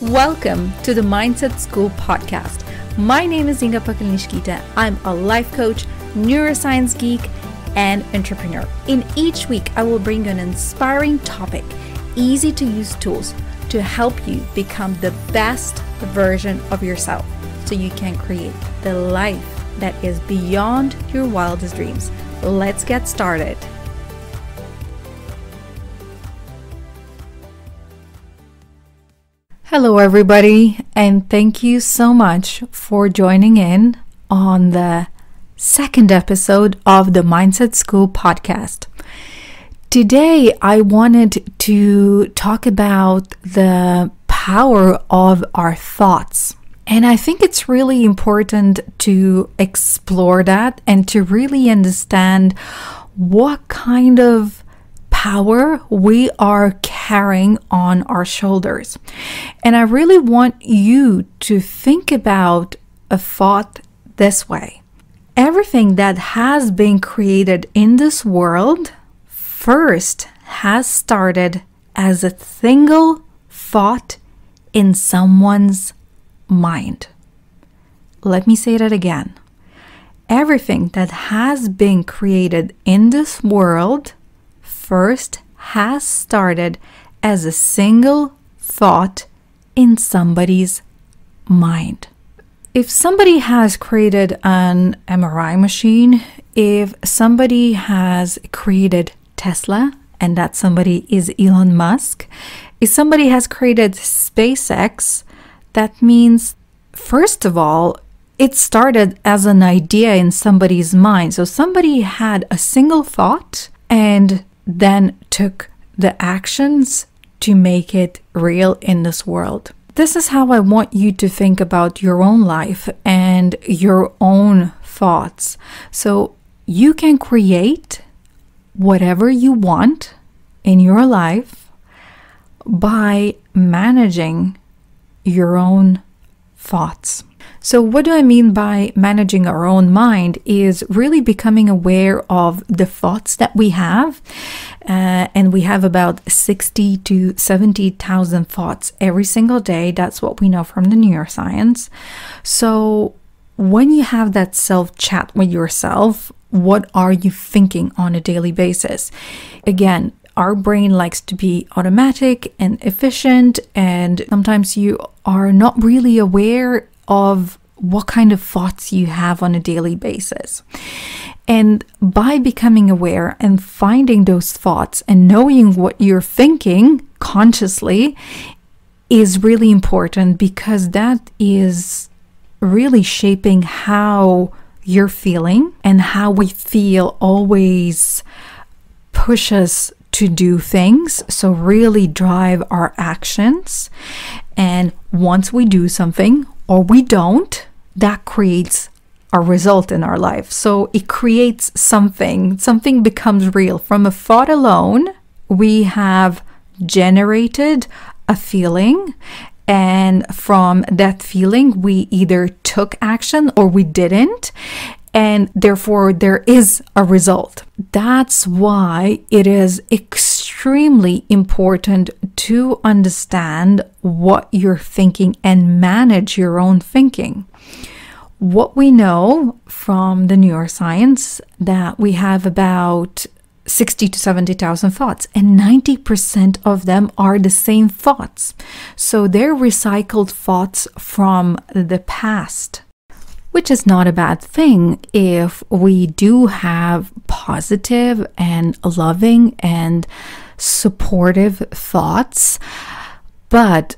Welcome to the Mindset School podcast. My name is Inga Pakalnishkita. I'm a life coach, neuroscience geek, and entrepreneur. In each week, I will bring an inspiring topic, easy to use tools to help you become the best version of yourself so you can create the life that is beyond your wildest dreams. Let's get started. Hello, everybody, and thank you so much for joining in on the second episode of the Mindset School podcast. Today, I wanted to talk about the power of our thoughts. And I think it's really important to explore that and to really understand what kind of power we are carrying on our shoulders. And I really want you to think about a thought this way everything that has been created in this world first has started as a single thought in someone's mind. Let me say that again. Everything that has been created in this world first has started as a single thought in somebody's mind. If somebody has created an MRI machine, if somebody has created Tesla, and that somebody is Elon Musk, if somebody has created SpaceX, that means, first of all, it started as an idea in somebody's mind. So somebody had a single thought and then took the actions to make it real in this world. This is how I want you to think about your own life and your own thoughts. So you can create whatever you want in your life by managing your own thoughts. So, what do I mean by managing our own mind is really becoming aware of the thoughts that we have. Uh, and we have about 60 to 70,000 thoughts every single day. That's what we know from the neuroscience. So, when you have that self chat with yourself, what are you thinking on a daily basis? Again, our brain likes to be automatic and efficient, and sometimes you are not really aware of what kind of thoughts you have on a daily basis. And by becoming aware and finding those thoughts and knowing what you're thinking consciously is really important because that is really shaping how you're feeling and how we feel always push us to do things so really drive our actions and once we do something or we don't, that creates a result in our life. So it creates something, something becomes real. From a thought alone, we have generated a feeling. And from that feeling, we either took action or we didn't. And therefore, there is a result. That's why it is extremely extremely important to understand what you're thinking and manage your own thinking. What we know from the neuroscience that we have about 60 to 70,000 thoughts, and 90% of them are the same thoughts. So they're recycled thoughts from the past, which is not a bad thing if we do have positive and loving and supportive thoughts. But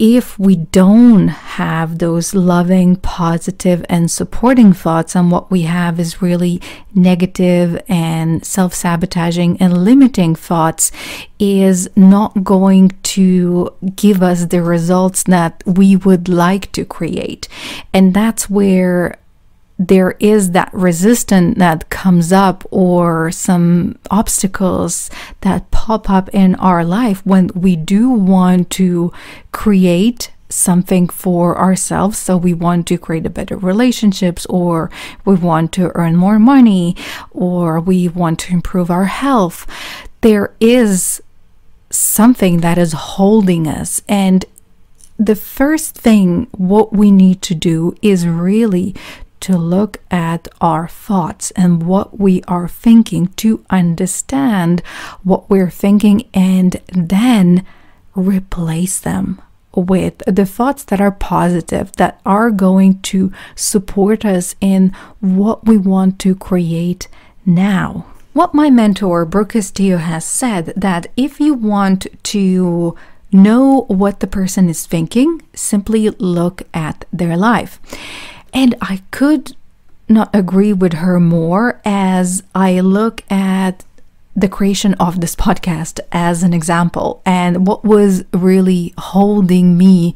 if we don't have those loving, positive, and supporting thoughts, and what we have is really negative and self sabotaging and limiting thoughts, is not going to give us the results that we would like to create. And that's where there is that resistance that comes up or some obstacles that pop up in our life when we do want to create something for ourselves so we want to create a better relationships or we want to earn more money or we want to improve our health there is something that is holding us and the first thing what we need to do is really to look at our thoughts and what we are thinking to understand what we're thinking and then replace them with the thoughts that are positive, that are going to support us in what we want to create now. What my mentor, Brooke Castillo, has said that if you want to know what the person is thinking, simply look at their life. And I could not agree with her more as I look at the creation of this podcast as an example and what was really holding me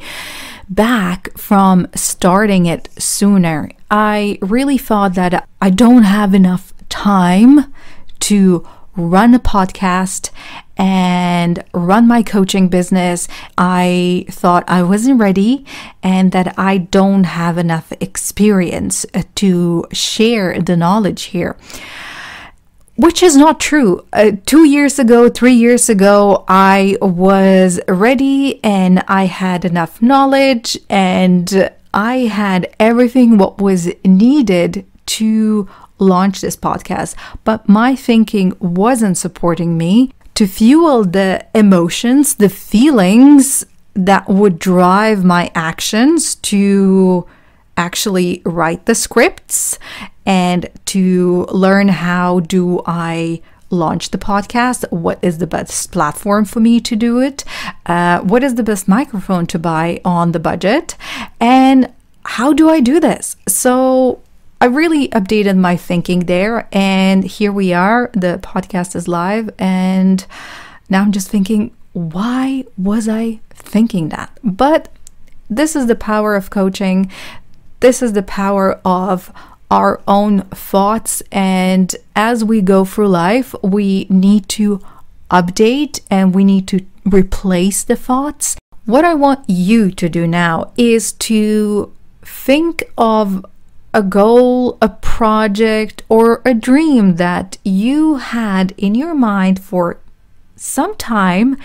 back from starting it sooner. I really thought that I don't have enough time to run a podcast and run my coaching business, I thought I wasn't ready and that I don't have enough experience uh, to share the knowledge here. Which is not true. Uh, two years ago, three years ago, I was ready and I had enough knowledge and I had everything what was needed to launch this podcast, but my thinking wasn't supporting me to fuel the emotions, the feelings that would drive my actions to actually write the scripts and to learn how do I launch the podcast what is the best platform for me to do it uh, what is the best microphone to buy on the budget and how do i do this so I really updated my thinking there. And here we are. The podcast is live. And now I'm just thinking, why was I thinking that? But this is the power of coaching. This is the power of our own thoughts. And as we go through life, we need to update and we need to replace the thoughts. What I want you to do now is to think of a goal, a project, or a dream that you had in your mind for some time,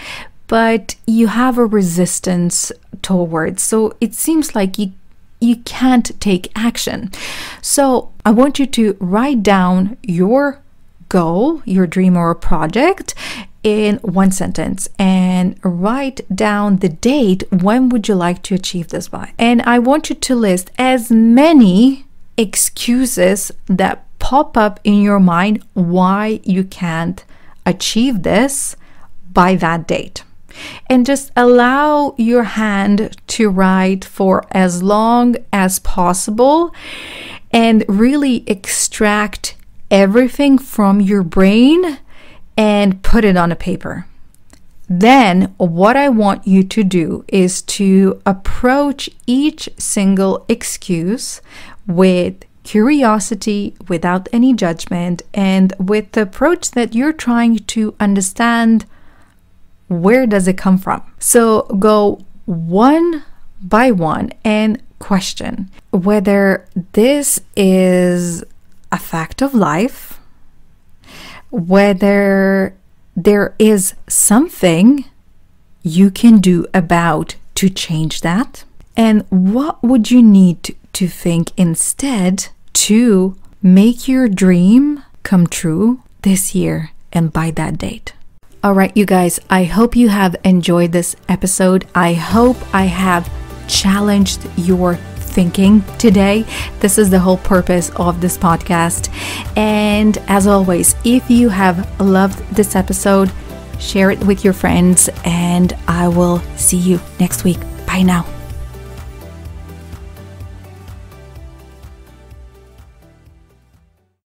but you have a resistance towards. So it seems like you you can't take action. So I want you to write down your goal, your dream or project in one sentence and write down the date when would you like to achieve this by and i want you to list as many excuses that pop up in your mind why you can't achieve this by that date. And just allow your hand to write for as long as possible and really extract everything from your brain and put it on a paper. Then, what I want you to do is to approach each single excuse with curiosity, without any judgment, and with the approach that you're trying to understand where does it come from. So go one by one and question whether this is a fact of life, whether there is something you can do about to change that, and what would you need to think instead to make your dream come true this year and by that date. All right, you guys, I hope you have enjoyed this episode. I hope I have challenged your thinking today. This is the whole purpose of this podcast. And as always, if you have loved this episode, share it with your friends, and I will see you next week. Bye now.